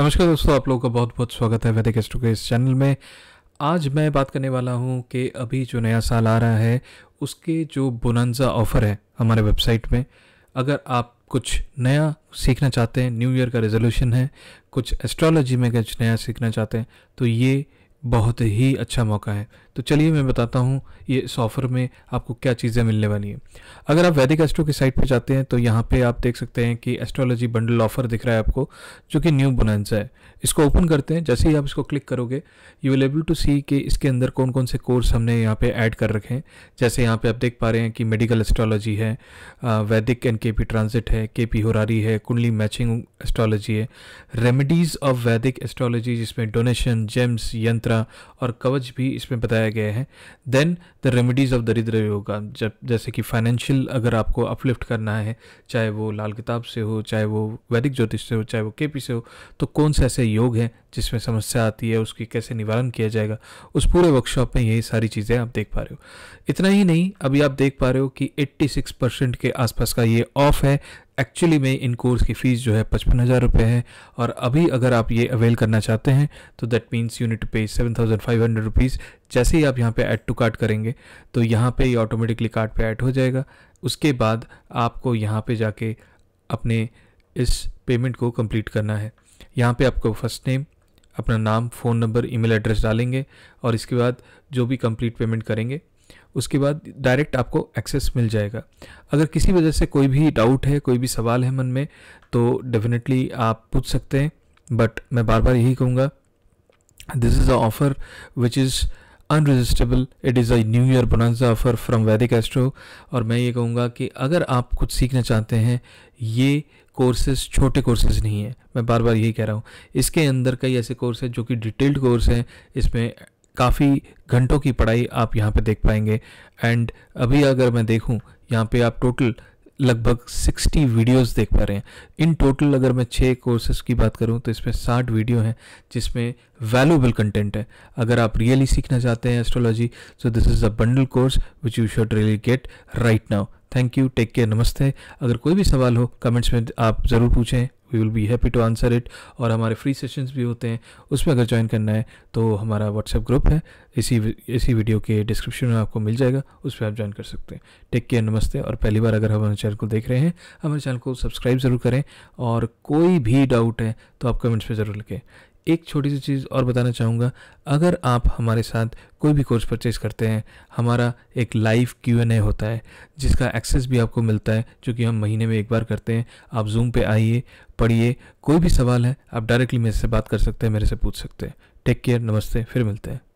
नमस्कार दोस्तों आप लोगों का बहुत बहुत स्वागत है वैदिक एस्ट्रो के इस चैनल में आज मैं बात करने वाला हूं कि अभी जो नया साल आ रहा है उसके जो बुनंजा ऑफ़र है हमारे वेबसाइट में अगर आप कुछ नया सीखना चाहते हैं न्यू ईयर का रेजोल्यूशन है कुछ एस्ट्रोलॉजी में कुछ नया सीखना चाहते हैं तो ये बहुत ही अच्छा मौका है तो चलिए मैं बताता हूँ ये इस ऑफ़र में आपको क्या चीज़ें मिलने वाली हैं अगर आप वैदिक एस्ट्रो की साइट पर जाते हैं तो यहाँ पे आप देख सकते हैं कि एस्ट्रोलॉजी बंडल ऑफ़र दिख रहा है आपको जो कि न्यू बोनांजा है इसको ओपन करते हैं जैसे ही आप इसको क्लिक करोगे you will able to see कि इसके अंदर कौन कौन से कोर्स हमने यहाँ पर ऐड कर रखे हैं जैसे यहाँ पर आप देख पा रहे हैं कि मेडिकल एस्ट्रोलॉजी है वैदिक एंड के पी ट्रांजिट है के पी होरारी है कुंडली मैचिंग एस्ट्रोलॉजी है रेमिडीज ऑफ वैदिक एस्ट्रोलॉजी जिसमें डोनेशन जेम्स यंत्र मुद्रा और कवच भी इसमें बताया गया है देन द रेमेडीज़ ऑफ दरिद्र योगा जब जैसे कि फाइनेंशियल अगर आपको अपलिफ्ट करना है चाहे वो लाल किताब से हो चाहे वो वैदिक ज्योतिष से हो चाहे वो के से हो तो कौन से ऐसे योग हैं जिसमें समस्या आती है उसकी कैसे निवारण किया जाएगा उस पूरे वर्कशॉप में यही सारी चीज़ें आप देख पा रहे हो इतना ही नहीं अभी आप देख पा रहे हो कि 86 परसेंट के आसपास का ये ऑफ है एक्चुअली में इन कोर्स की फ़ीस जो है पचपन हज़ार रुपये है और अभी अगर आप ये अवेल करना चाहते हैं तो दैट मीन्स यूनिट पे seven thousand five hundred rupees जैसे ही आप यहाँ पे ऐड टू कार्ट करेंगे तो यहाँ पे ये ऑटोमेटिकली कार्ट पे ऐड हो जाएगा उसके बाद आपको यहाँ पे जाके अपने इस पेमेंट को कंप्लीट करना है यहाँ पे आपको फर्स्ट नेम अपना नाम फ़ोन नंबर ईमेल एड्रेस डालेंगे और इसके बाद जो भी कंप्लीट पेमेंट करेंगे उसके बाद डायरेक्ट आपको एक्सेस मिल जाएगा अगर किसी वजह से कोई भी डाउट है कोई भी सवाल है मन में तो डेफिनेटली आप पूछ सकते हैं बट मैं बार बार यही कहूँगा this is a offer which is irresistible it is a new year bonanza offer from Vedic Astro और मैं ये कहूँगा कि अगर आप कुछ सीखना चाहते हैं ये कोर्सेज छोटे कोर्सेज नहीं है मैं बार बार यही कह रहा हूँ इसके अंदर कई ऐसे कोर्स हैं जो कि डिटेल्ड कोर्स हैं इसमें काफ़ी घंटों की पढ़ाई आप यहाँ पे देख पाएंगे एंड अभी अगर मैं देखूँ यहाँ पे आप टोटल लगभग 60 वीडियोस देख पा रहे हैं इन टोटल अगर मैं छः कोर्सेज की बात करूँ तो इसमें 60 वीडियो हैं जिसमें वैल्यूबल कंटेंट है अगर आप रियली सीखना चाहते हैं astrology so this is a bundle course which you should really get right now thank you take care नमस्ते अगर कोई भी सवाल हो कमेंट्स में आप ज़रूर पूछें we will be happy to answer it और हमारे फ्री सेशंस भी होते हैं उसमें अगर ज्वाइन करना है तो हमारा व्हाट्सएप ग्रुप है इसी इसी वीडियो के डिस्क्रिप्शन में आपको मिल जाएगा उस पर आप ज्वाइन कर सकते हैं टेक केयर नमस्ते और पहली बार अगर हमारे चैनल को देख रहे हैं हमारे चैनल को सब्सक्राइब ज़रूर करें और कोई भी डाउट है तो आप कमेंट्स में ज़रूर लिखें एक छोटी सी चीज़ और बताना चाहूँगा अगर आप हमारे साथ कोई भी कोर्स परचेज करते हैं हमारा एक लाइव क्यू एन ए होता है जिसका एक्सेस भी आपको मिलता है जो कि हम महीने में एक बार करते हैं आप जूम पे आइए पढ़िए कोई भी सवाल है आप डायरेक्टली मेरे से बात कर सकते हैं मेरे से पूछ सकते हैं टेक केयर नमस्ते फिर मिलते हैं